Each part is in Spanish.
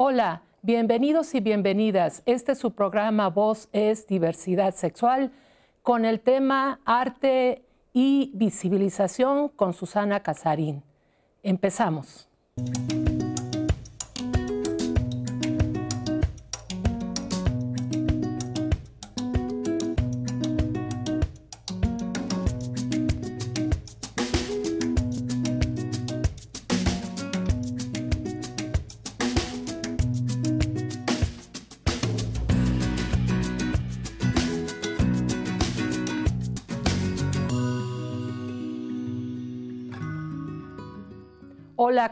Hola, bienvenidos y bienvenidas. Este es su programa Voz es Diversidad Sexual con el tema Arte y Visibilización con Susana Casarín. Empezamos.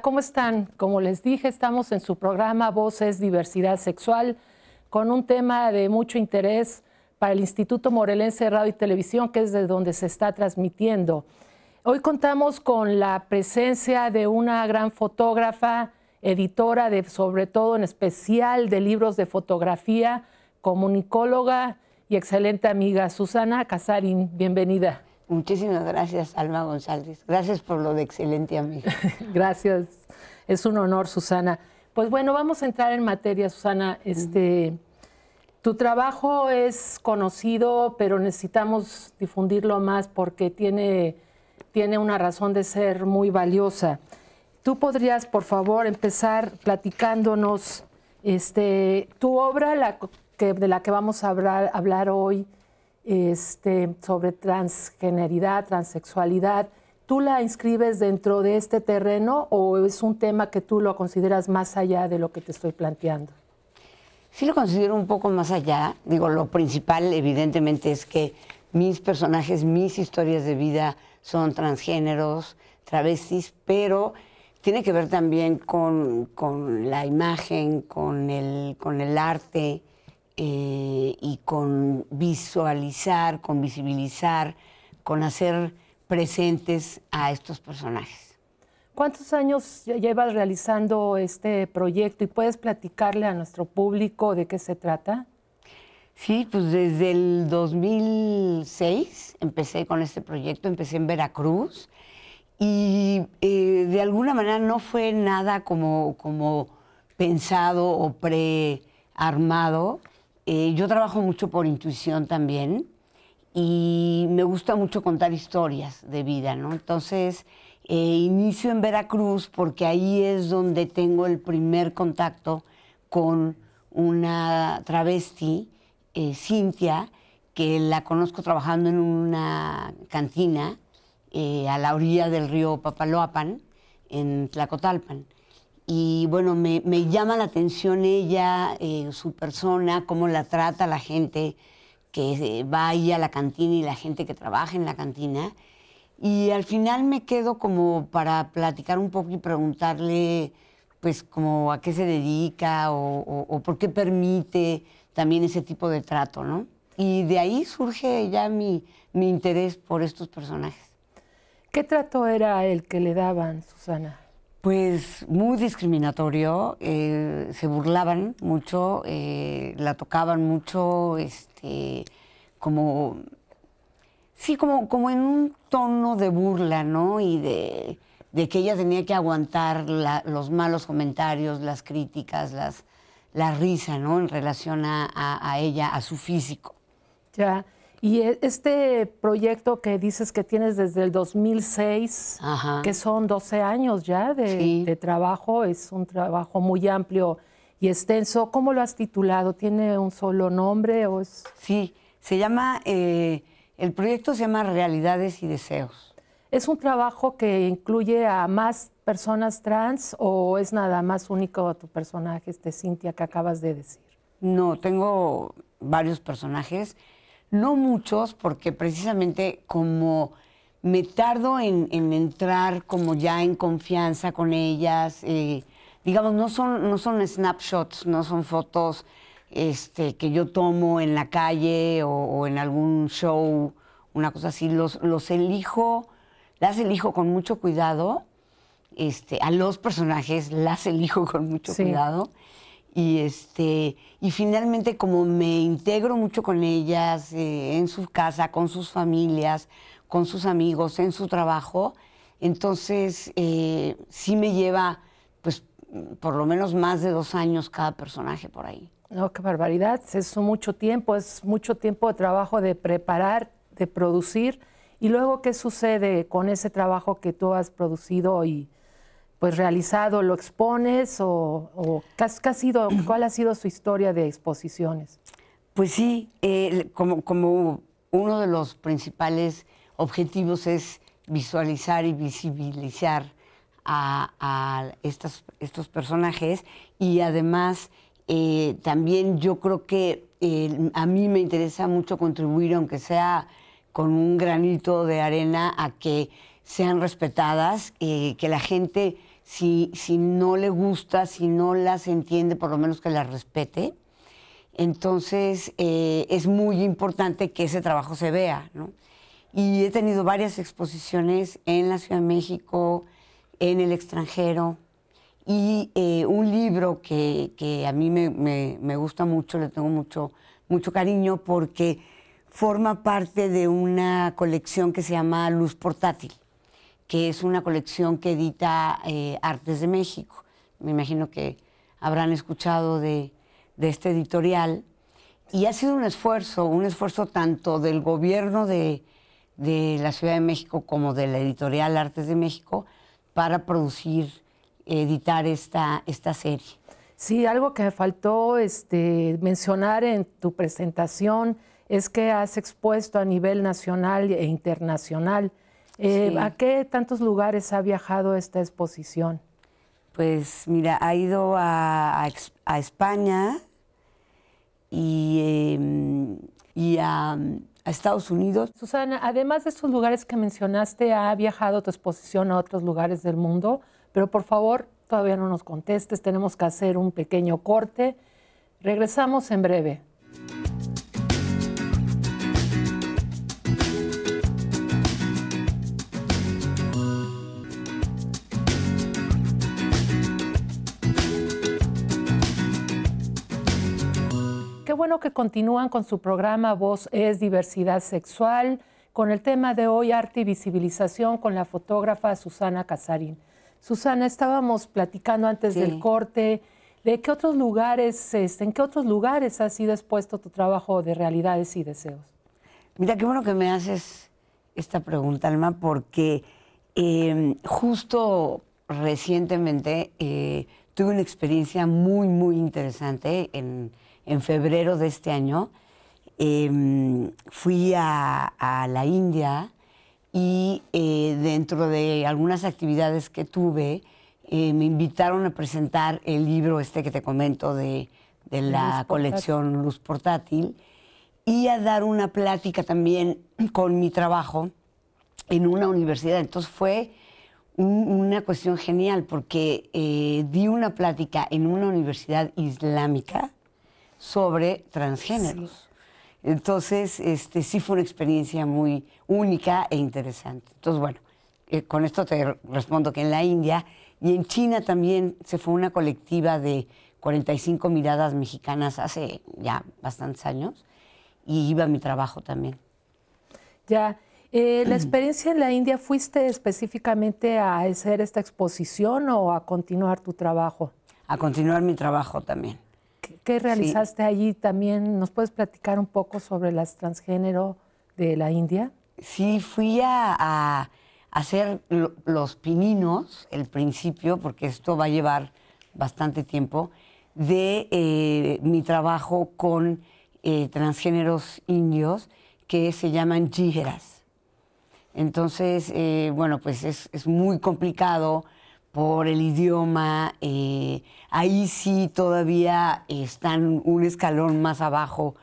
¿cómo están? Como les dije, estamos en su programa Voces Diversidad Sexual con un tema de mucho interés para el Instituto Morelense de Radio y Televisión, que es de donde se está transmitiendo. Hoy contamos con la presencia de una gran fotógrafa, editora de, sobre todo en especial, de libros de fotografía, comunicóloga y excelente amiga, Susana Casarin. Bienvenida. Muchísimas gracias, Alma González. Gracias por lo de excelente amiga. gracias. Es un honor, Susana. Pues bueno, vamos a entrar en materia, Susana. Este, Tu trabajo es conocido, pero necesitamos difundirlo más porque tiene, tiene una razón de ser muy valiosa. Tú podrías, por favor, empezar platicándonos este, tu obra, la que, de la que vamos a hablar, hablar hoy, este, sobre transgeneridad, transexualidad, ¿tú la inscribes dentro de este terreno o es un tema que tú lo consideras más allá de lo que te estoy planteando? Sí lo considero un poco más allá. Digo, lo principal evidentemente es que mis personajes, mis historias de vida son transgéneros, travestis, pero tiene que ver también con, la imagen, con el arte, eh, y con visualizar, con visibilizar, con hacer presentes a estos personajes. ¿Cuántos años llevas realizando este proyecto y puedes platicarle a nuestro público de qué se trata? Sí, pues desde el 2006 empecé con este proyecto, empecé en Veracruz y eh, de alguna manera no fue nada como, como pensado o prearmado eh, yo trabajo mucho por intuición también y me gusta mucho contar historias de vida, ¿no? Entonces, eh, inicio en Veracruz porque ahí es donde tengo el primer contacto con una travesti, eh, Cintia, que la conozco trabajando en una cantina a la orilla del río Papaloapan, en Tlacotalpan y bueno, me, llama la atención ella, eh, su persona, cómo la trata la gente que eh, va ahí a la cantina y la gente que trabaja en la cantina. Y al final me quedo como para platicar un poco y preguntarle, pues, como a qué se dedica o, por qué permite también ese tipo de trato, ¿no? Y de ahí surge ya mi, mi interés por estos personajes. ¿Qué trato era el que le daban, Susana? Pues muy discriminatorio, eh, se burlaban mucho, eh, la tocaban mucho, este, como, sí, como, como en un tono de burla, ¿no? Y de, que ella tenía que aguantar los malos comentarios, las críticas, las, la risa, ¿no? En relación a, a ella, a su físico. Ya. Y e, este proyecto que dices que tienes desde el 2006, que son 12 años ya de, trabajo, es un trabajo muy amplio y extenso. ¿Cómo lo has titulado? ¿Tiene un solo nombre o es...? Sí, se llama, eh, el proyecto se llama Realidades y Deseos. ¿Es un trabajo que incluye a más personas trans o es nada más único a tu personaje, este Cintia, que acabas de decir? No, tengo varios personajes no muchos, porque precisamente como me tardo en, entrar como ya en confianza con ellas, eh, digamos, no son, snapshots, no son fotos este, que yo tomo en la calle o, en algún show, una cosa así, los, elijo, las elijo con mucho cuidado. Este, a los personajes las elijo con mucho cuidado y este y finalmente como me integro mucho con ellas eh, en su casa con sus familias con sus amigos en su trabajo entonces eh, sí me lleva pues por lo menos más de dos años cada personaje por ahí no qué barbaridad es mucho tiempo es mucho tiempo de trabajo de preparar de producir y luego qué sucede con ese trabajo que tú has producido y pues realizado, lo expones o, ha sido, cuál ha sido su historia de exposiciones? Pues sí, eh, como, como uno de los principales objetivos es visualizar y visibilizar a, estos personajes y además eh, también yo creo que eh, a mí me interesa mucho contribuir, aunque sea con un granito de arena, a que sean respetadas, que la gente, si, si no le gusta, si no las entiende, por lo menos que las respete. Entonces, eh, es muy importante que ese trabajo se vea, Y he tenido varias exposiciones en la Ciudad de México, en el extranjero, y eh, un libro que, a mí me, gusta mucho, le tengo mucho, mucho cariño, porque forma parte de una colección que se llama Luz Portátil que es una colección que edita eh, Artes de México. Me imagino que habrán escuchado de, de este editorial. Y ha sido un esfuerzo, un esfuerzo tanto del gobierno de, de, la Ciudad de México como de la editorial Artes de México para producir, editar esta, esta serie. Sí, algo que me faltó este, mencionar en tu presentación es que has expuesto a nivel nacional e internacional eh, ¿A qué tantos lugares ha viajado esta exposición? Pues mira, ha ido a, España em, y, a, a, Estados Unidos. Susana, además de estos lugares que mencionaste, ha viajado tu exposición a otros lugares del mundo, pero por favor, todavía no nos contestes, tenemos que hacer un pequeño corte. Regresamos en breve. bueno que continúan con su programa Voz es Diversidad Sexual, con el tema de hoy Arte y Visibilización con la fotógrafa Susana Casarín. Susana, estábamos platicando antes del corte de qué otros lugares, este, en qué otros lugares ha sido expuesto tu trabajo de realidades y deseos. Mira, qué bueno que me haces esta pregunta, Alma, porque em, justo recientemente eh, tuve una experiencia muy, muy interesante en en febrero de este año, em, fui a, la India y eh, dentro de algunas actividades que tuve, eh, me invitaron a presentar el libro este que te comento de, de la colección Luz Portátil y a dar una plática también con mi trabajo en una universidad. Entonces fue una cuestión genial porque eh, di una plática en una universidad islámica sobre transgéneros. Entonces, este, sí fue una experiencia muy única e interesante. Entonces, bueno, eh, con esto te respondo que en la India y en China también se fue una colectiva de 45 miradas mexicanas hace ya bastantes años y iba a mi trabajo también. Ya, eh, la experiencia en la India, ¿fuiste específicamente a hacer esta exposición o a continuar tu trabajo? A continuar mi trabajo también. ¿Qué realizaste allí también? ¿Nos puedes platicar un poco sobre las transgénero de la India? Sí, fui a, hacer los pininos, el principio, porque esto va a llevar bastante tiempo, de eh, mi trabajo con eh, transgéneros indios que se llaman jigeras. Entonces, eh, bueno, pues es muy complicado por el idioma. Eh, ahí sí todavía están un escalón más abajo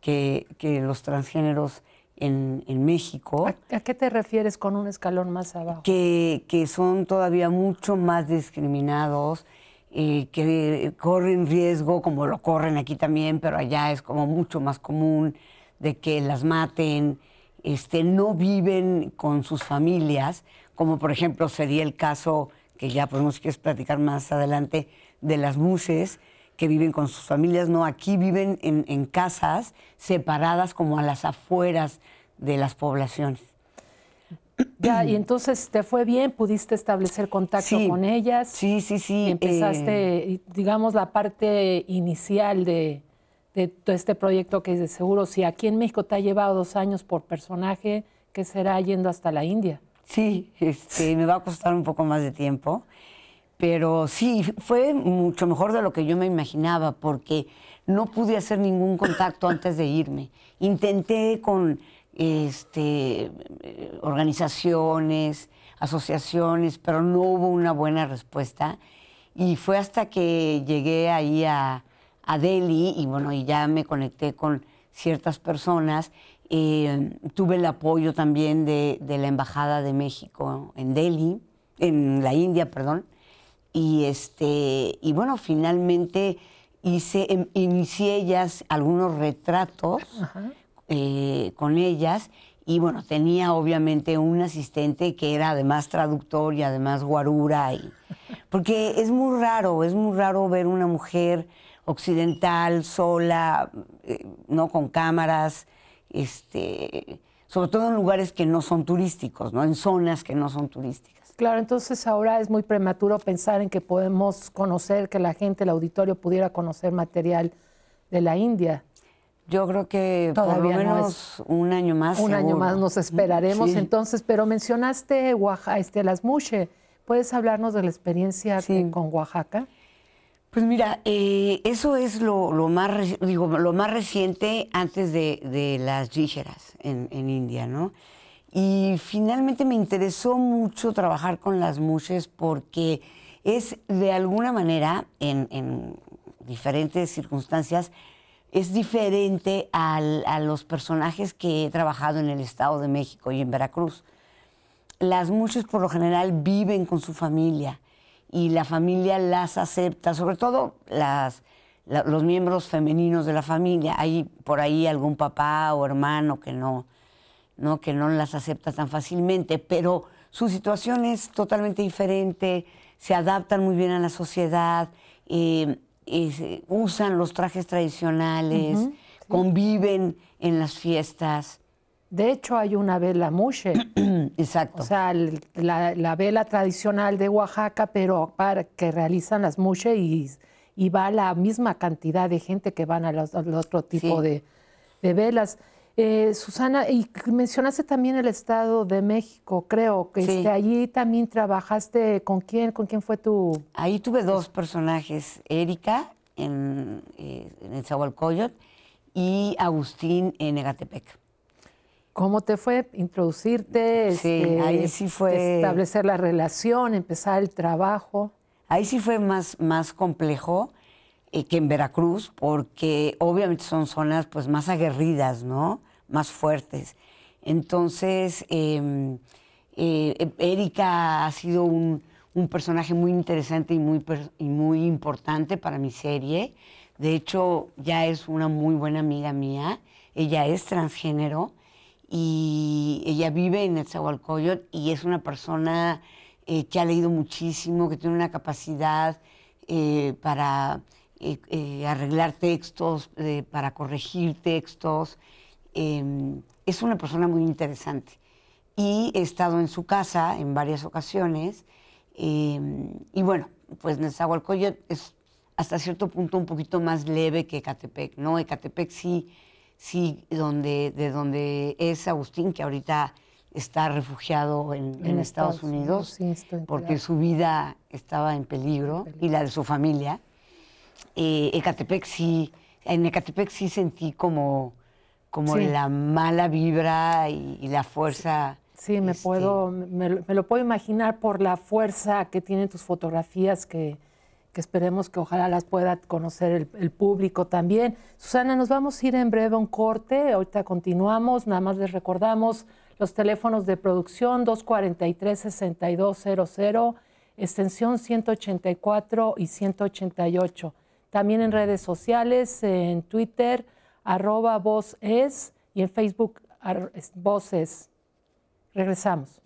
que, los transgéneros en, México. ¿A, qué te refieres con un escalón más abajo? Que, que son todavía mucho más discriminados. Eh, que corren riesgo, como lo corren aquí también, pero allá es como mucho más común de que las maten, este, no viven con sus familias, como por ejemplo sería el caso que ya podemos, si quieres, platicar más adelante, de las muses que viven con sus familias, no, aquí viven en, casas separadas como a las afueras de las poblaciones. Ya, y entonces te fue bien, pudiste establecer contacto con ellas. Sí, sí, sí. Empezaste, eh, digamos, la parte inicial de, de, todo este proyecto que es de seguro. Si aquí en México te ha llevado dos años por personaje, ¿qué será yendo hasta la India? Sí, este, me va a costar un poco más de tiempo, pero sí, fue mucho mejor de lo que yo me imaginaba, porque no pude hacer ningún contacto antes de irme. Intenté con este, organizaciones, asociaciones, pero no hubo una buena respuesta. Y fue hasta que llegué ahí a, a Delhi y bueno, y ya me conecté con ciertas personas eh, tuve el apoyo también de, la Embajada de México en Delhi, en la India, perdón. Y, este, y bueno, finalmente hice, em, inicié ellas algunos retratos eh, con ellas. Y bueno, tenía obviamente un asistente que era además traductor y además guarura. Y, porque es muy raro, es muy raro ver una mujer occidental, sola, eh, no con cámaras, este, sobre todo en lugares que no son turísticos, ¿no? En zonas que no son turísticas. Claro, entonces ahora es muy prematuro pensar en que podemos conocer, que la gente, el auditorio pudiera conocer material de la India. Yo creo que Todavía no es un año más. Un año más nos esperaremos entonces, pero mencionaste Oaxaca, este, las Mushe. ¿Puedes hablarnos de la experiencia con Oaxaca? Pues mira, eh, eso es lo, más reciente antes de, las yígeras en, en, India, ¿no? Y finalmente me interesó mucho trabajar con las mushes porque es de alguna manera, en, diferentes circunstancias, es diferente a los personajes que he trabajado en el Estado de México y en Veracruz. Las mushes por lo general viven con su familia y la familia las acepta, sobre todo las, los miembros femeninos de la familia. Hay por ahí algún papá o hermano que no, no, que no las acepta tan fácilmente, pero su situación es totalmente diferente, se adaptan muy bien a la sociedad, eh, usan los trajes tradicionales, conviven en las fiestas. De hecho, hay una vela mushe. Exacto. O sea, la, vela tradicional de Oaxaca, pero para que realizan las mushe y, va la misma cantidad de gente que van al otro tipo de, velas. Eh, Susana, y mencionaste también el Estado de México, creo, que este, allí también trabajaste. ¿Con quién? ¿Con quién fue tu...? Ahí tuve dos personajes, Erika en, eh, el y Agustín en Egatepec. ¿Cómo te fue introducirte? Sí, ahí este, sí fue. Establecer la relación, empezar el trabajo. Ahí sí fue más, complejo eh, que en Veracruz, porque obviamente son zonas pues, más aguerridas, ¿no? Más fuertes. Entonces, em, eh, e, Erika ha sido un, un, personaje muy interesante y muy importante para mi serie. De hecho, ya es una muy buena amiga mía. Ella es transgénero y ella vive en el Zahualcoyot y es una persona eh, que ha leído muchísimo, que tiene una capacidad eh, para eh, arreglar textos, para corregir textos. Em, es una persona muy interesante. Y he estado en su casa en varias ocasiones. Em, y bueno, pues Nezahualcóyotl es hasta cierto punto un poquito más leve que Ecatepec, ¿no? Ecatepec sí sí, donde, de donde es Agustín, que ahorita está refugiado en, Estados, Unidos, porque su vida estaba en peligro, y la de su familia. Eh, Ecatepec sí, en Ecatepec sí sentí como, como la mala vibra y, la fuerza. Sí, me, este, puedo, me, lo puedo imaginar por la fuerza que tienen tus fotografías que que esperemos que ojalá las pueda conocer el, público también. Susana, nos vamos a ir en breve a un corte, ahorita continuamos, nada más les recordamos los teléfonos de producción 243-6200, extensión 184 y 188. También en redes sociales, en Twitter, arroba voces y en Facebook, voces. Regresamos.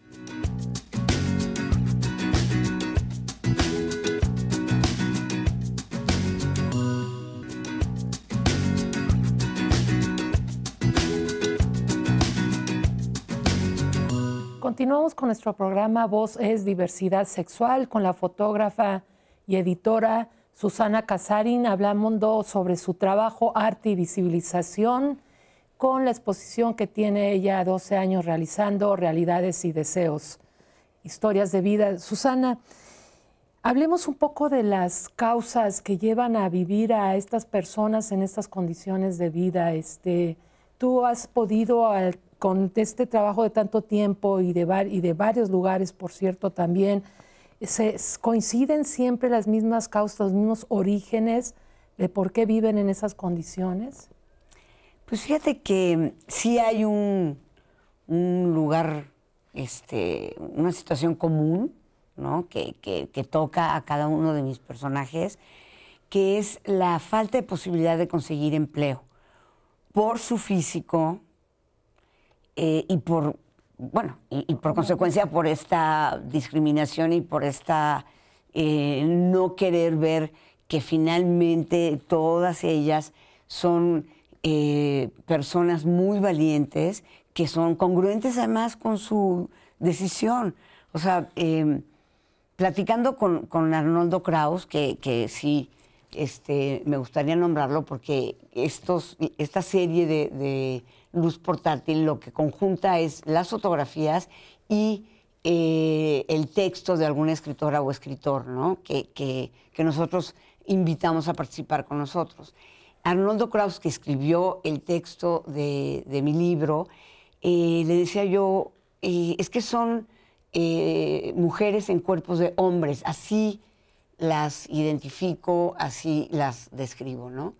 continuamos con nuestro programa Voz es Diversidad Sexual con la fotógrafa y editora Susana Casarín. Hablamos sobre su trabajo Arte y Visibilización con la exposición que tiene ella 12 años realizando Realidades y Deseos, Historias de Vida. Susana, hablemos un poco de las causas que llevan a vivir a estas personas en estas condiciones de vida. Este, ¿Tú has podido con este trabajo de tanto tiempo y de, y de varios lugares, por cierto, también, se coinciden siempre las mismas causas, los mismos orígenes de por qué viven en esas condiciones? Pues fíjate que sí hay un, lugar, este, una situación común, que toca a cada uno de mis personajes, que es la falta de posibilidad de conseguir empleo por su físico, eh, y por, bueno, y, por consecuencia por esta discriminación y por esta eh, no querer ver que finalmente todas ellas son eh, personas muy valientes que son congruentes además con su decisión. O sea, em, platicando con, Arnoldo Kraus, que, sí este, me gustaría nombrarlo porque estos, esta serie de luz portátil lo que conjunta es las fotografías y eh, el texto de alguna escritora o escritor, ¿no? Que, que, nosotros invitamos a participar con nosotros. Arnoldo Krauss, que escribió el texto de, mi libro, eh, le decía yo, eh, es que son mujeres en cuerpos de hombres, así las identifico, así las describo, ¿no?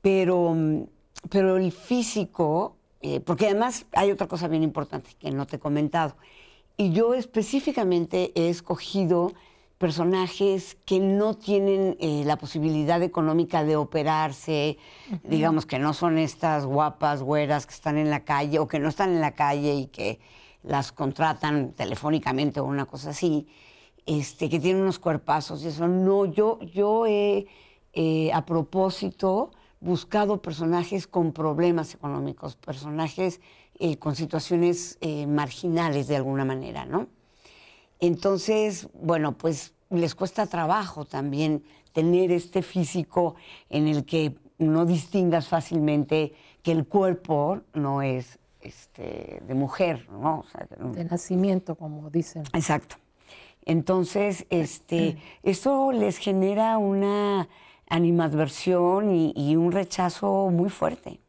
Pero mm, pero el físico, eh, porque además hay otra cosa bien importante que no te he comentado. Y yo específicamente he escogido personajes que no tienen eh, la posibilidad económica de operarse, digamos que no son estas guapas, güeras que están en la calle o que no están en la calle y que las contratan telefónicamente o una cosa así, este, que tienen unos cuerpazos y eso. No, yo, he, eh, a propósito, buscado personajes con problemas económicos, personajes eh, con situaciones eh, marginales de alguna manera, ¿no? Entonces, bueno, pues les cuesta trabajo también tener este físico en el que no distingas fácilmente que el cuerpo no es este, de mujer, ¿no? de nacimiento, como dicen. Exacto. Entonces, este, eso les genera una animadversión y, y un rechazo muy fuerte.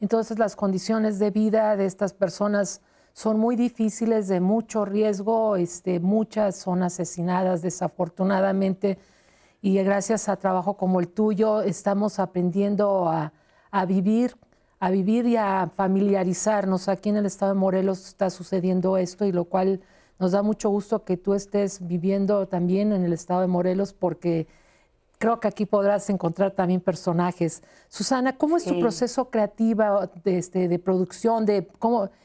Entonces las condiciones de vida de estas personas son muy difíciles, de mucho riesgo, este, muchas son asesinadas desafortunadamente y gracias a trabajo como el tuyo estamos aprendiendo a, vivir, a vivir y a familiarizarnos. Aquí en el estado de Morelos está sucediendo esto y lo cual nos da mucho gusto que tú estés viviendo también en el estado de Morelos porque creo que aquí podrás encontrar también personajes. Susana, ¿cómo es tu proceso creativo de, este, producción?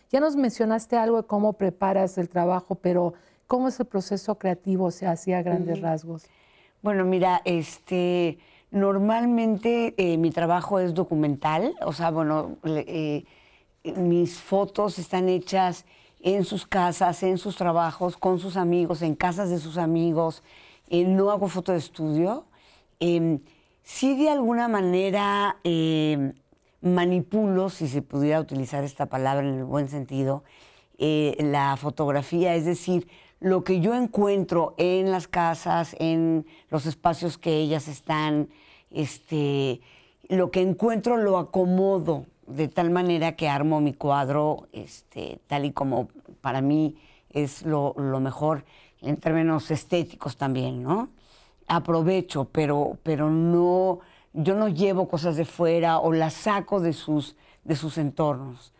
ya nos mencionaste algo de cómo preparas el trabajo, pero ¿cómo es el proceso creativo o se hacía grandes mm. rasgos? Bueno, mira, este, normalmente eh, mi trabajo es documental, o sea, bueno, eh, mis fotos están hechas en sus casas, en sus trabajos, con sus amigos, en casas de sus amigos. Eh, no hago foto de estudio, Em, si de alguna manera em, manipulo, si se pudiera utilizar esta palabra en el buen sentido, eh, la fotografía, es decir, lo que yo encuentro en las casas, en los espacios que ellas están, este, lo que encuentro lo acomodo de tal manera que armo mi cuadro este, tal y como para mí es lo, lo mejor en términos estéticos también, ¿no? aprovecho, pero, pero no, yo no llevo cosas de fuera o las saco de sus, de sus entornos.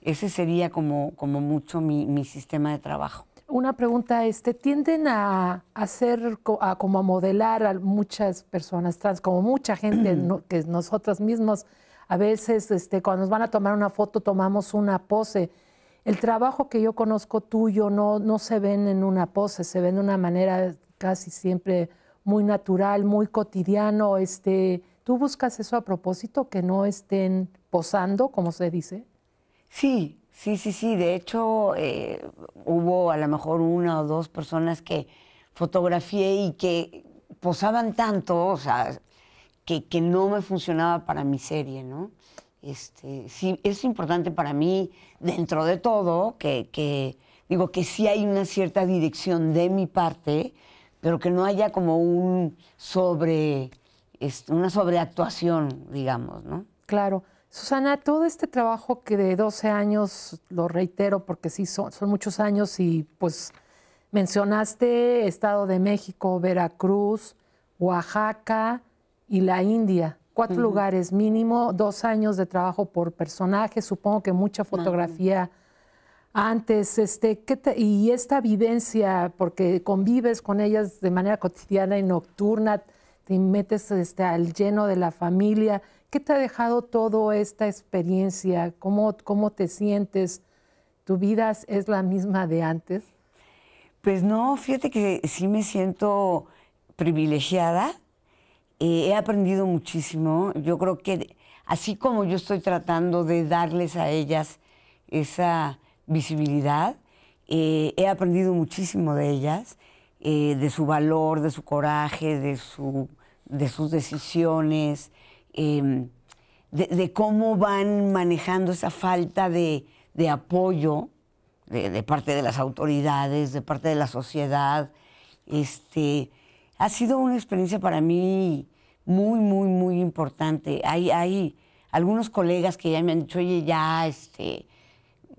Ese sería como, como mucho mi, sistema de trabajo. Una pregunta, este, tienden a hacer, como a modelar a muchas personas trans, como mucha gente que nosotros mismos, a veces este, cuando nos van a tomar una foto tomamos una pose. El trabajo que yo conozco tuyo no, no se ven en una pose, se ven de una manera casi siempre muy natural, muy cotidiano. Este, ¿Tú buscas eso a propósito, que no estén posando, como se dice? Sí, sí, sí, sí. De hecho, eh, hubo a lo mejor una o dos personas que fotografié y que posaban tanto, o sea, que, no me funcionaba para mi serie, ¿no? Este, sí, es importante para mí, dentro de todo, que, que digo que sí hay una cierta dirección de mi parte, pero que no haya como un sobre, una sobreactuación, digamos, ¿no? Claro. Susana, todo este trabajo que de 12 años, lo reitero porque sí, son, son muchos años y pues mencionaste Estado de México, Veracruz, Oaxaca y la India. Cuatro lugares mínimo, dos años de trabajo por personaje, supongo que mucha fotografía antes, este, y esta vivencia, porque convives con ellas de manera cotidiana y nocturna, te metes este, al lleno de la familia, ¿qué te ha dejado toda esta experiencia? ¿Cómo, cómo te sientes? ¿Tu vida es la misma de antes? Pues no, fíjate que sí me siento privilegiada. Eh, he aprendido muchísimo. Yo creo que así como yo estoy tratando de darles a ellas esa visibilidad. Eh, he aprendido muchísimo de ellas, eh, de su valor, de su coraje, de, de sus decisiones, em, de, cómo van manejando esa falta de, apoyo de, parte de las autoridades, de parte de la sociedad. Este, ha sido una experiencia para mí muy, muy, muy importante. Hay, hay algunos colegas que ya me han dicho, oye, ya, este,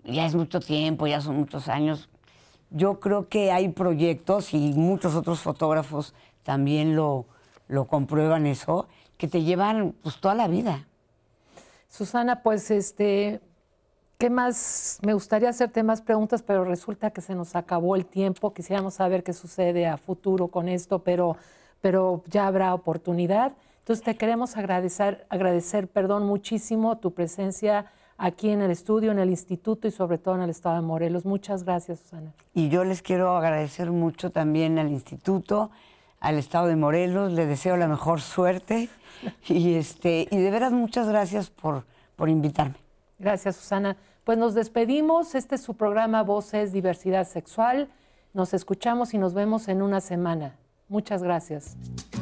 ya es mucho tiempo, ya son muchos años. Yo creo que hay proyectos y muchos otros fotógrafos también lo, lo comprueban eso, que te llevan pues toda la vida. Susana, pues este, ¿qué más? Me gustaría hacerte más preguntas, pero resulta que se nos acabó el tiempo. Quisiéramos saber qué sucede a futuro con esto, pero, pero ya habrá oportunidad. Entonces te queremos agradecer, agradecer perdón, muchísimo tu presencia aquí en el estudio, en el instituto y sobre todo en el estado de Morelos. Muchas gracias, Susana. Y yo les quiero agradecer mucho también al instituto, al estado de Morelos, les deseo la mejor suerte y, este, y de veras muchas gracias por, por invitarme. Gracias, Susana. Pues nos despedimos. Este es su programa Voces Diversidad Sexual. Nos escuchamos y nos vemos en una semana. Muchas gracias.